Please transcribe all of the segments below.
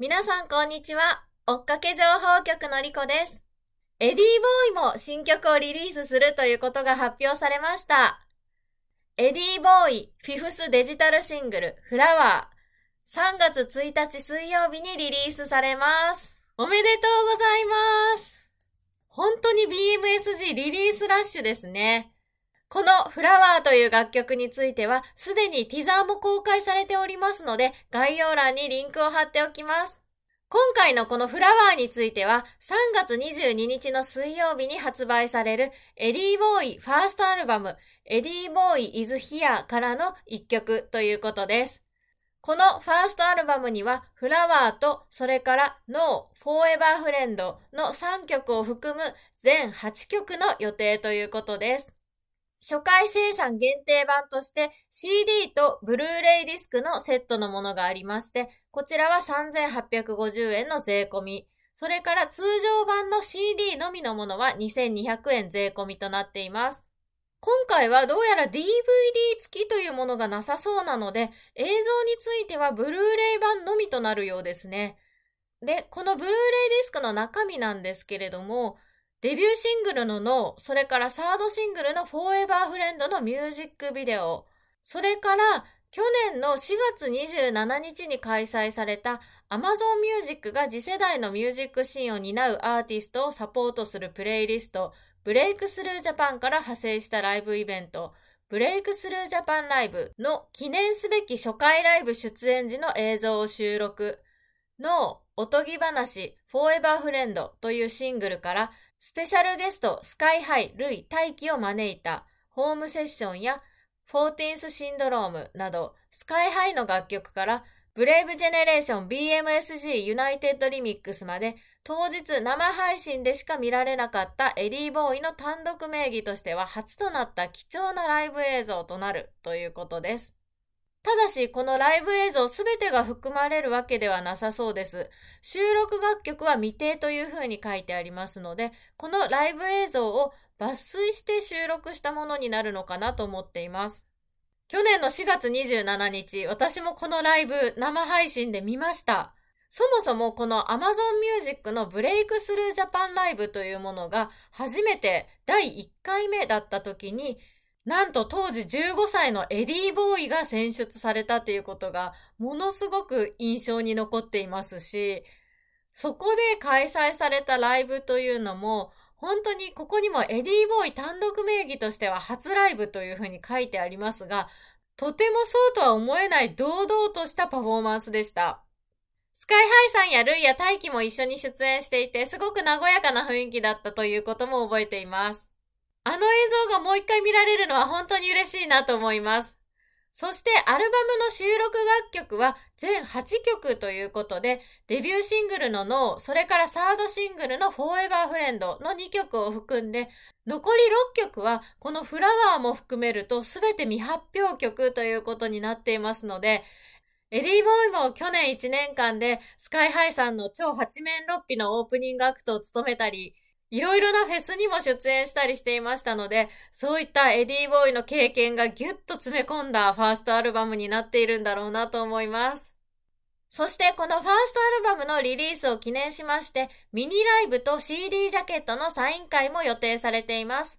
皆さんこんにちは。追っかけ情報局のりこです。エディーボーイも新曲をリリースするということが発表されました。エディーボーイフィフスデジタルシングルフラワー3月1日水曜日にリリースされます。おめでとうございます。本当に BMSG リリースラッシュですね。このフラワーという楽曲については、すでにティザーも公開されておりますので、概要欄にリンクを貼っておきます。今回のこのフラワーについては、3月22日の水曜日に発売される、エディー・ボーイファーストアルバム、エディー・ボーイ・イズ・ヒアからの一曲ということです。このファーストアルバムには、フラワーと、それから、ノー、フォーエバーフレンドの3曲を含む全8曲の予定ということです。初回生産限定版として CD とブルーレイディスクのセットのものがありまして、こちらは3850円の税込み。それから通常版の CD のみのものは2200円税込みとなっています。今回はどうやら DVD 付きというものがなさそうなので、映像についてはブルーレイ版のみとなるようですね。で、このブルーレイディスクの中身なんですけれども、デビューシングルの NO、それからサードシングルの Forever Friend のミュージックビデオ、それから去年の4月27日に開催された Amazon Music が次世代のミュージックシーンを担うアーティストをサポートするプレイリスト、ブレイクスルージャパンから派生したライブイベント、ブレイクスルージャパンライブの記念すべき初回ライブ出演時の映像を収録のおとぎ話、フォーエバーフレンドというシングルから、スペシャルゲスト、スカイハイ、ルイ、大輝を招いた、ホームセッションや、フォーティンスシンドロームなど、スカイハイの楽曲から、ブレイブジェネレーション BMSG ユナイテッドリミックスまで、当日生配信でしか見られなかったエリー・ボーイの単独名義としては初となった貴重なライブ映像となるということです。ただし、このライブ映像すべてが含まれるわけではなさそうです。収録楽曲は未定というふうに書いてありますので、このライブ映像を抜粋して収録したものになるのかなと思っています。去年の4月27日、私もこのライブ生配信で見ました。そもそもこの Amazon Music のブレイクスルージャパンライブというものが初めて第1回目だった時になんと当時15歳のエディ・ー・ボーイが選出されたということがものすごく印象に残っていますし、そこで開催されたライブというのも、本当にここにもエディ・ー・ボーイ単独名義としては初ライブというふうに書いてありますが、とてもそうとは思えない堂々としたパフォーマンスでした。スカイハイさんやルイや大輝も一緒に出演していて、すごく和やかな雰囲気だったということも覚えています。あの映像がもう一回見られるのは本当に嬉しいなと思います。そしてアルバムの収録楽曲は全8曲ということで、デビューシングルの NO、それからサードシングルの Forever Friend の2曲を含んで、残り6曲はこのフラワーも含めると全て未発表曲ということになっていますので、エディ・ボーイも去年1年間でスカイハイさんの超8面6匹のオープニングアクトを務めたり、いろいろなフェスにも出演したりしていましたので、そういったエディー・ボーイの経験がぎゅっと詰め込んだファーストアルバムになっているんだろうなと思います。そしてこのファーストアルバムのリリースを記念しまして、ミニライブと CD ジャケットのサイン会も予定されています。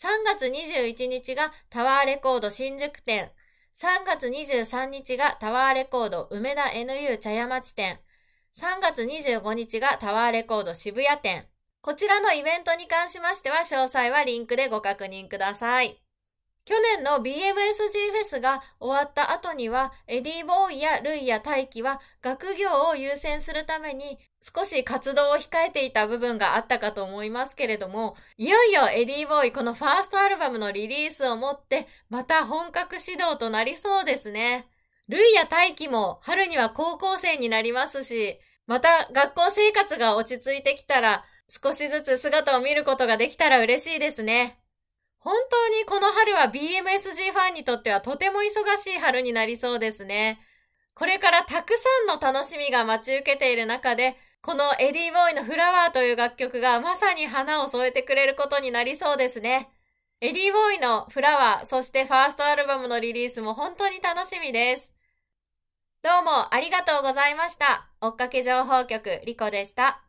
3月21日がタワーレコード新宿店、3月23日がタワーレコード梅田 NU 茶屋町店、3月25日がタワーレコード渋谷店、こちらのイベントに関しましては詳細はリンクでご確認ください。去年の BMSG フェスが終わった後には、エディ・ボーイやルイや大輝は学業を優先するために少し活動を控えていた部分があったかと思いますけれども、いよいよエディ・ボーイこのファーストアルバムのリリースをもって、また本格始動となりそうですね。ルイや大輝も春には高校生になりますし、また学校生活が落ち着いてきたら、少しずつ姿を見ることができたら嬉しいですね。本当にこの春は BMSG ファンにとってはとても忙しい春になりそうですね。これからたくさんの楽しみが待ち受けている中で、このエディ・ボーイのフラワーという楽曲がまさに花を添えてくれることになりそうですね。エディ・ボーイのフラワー、そしてファーストアルバムのリリースも本当に楽しみです。どうもありがとうございました。追っかけ情報局、リコでした。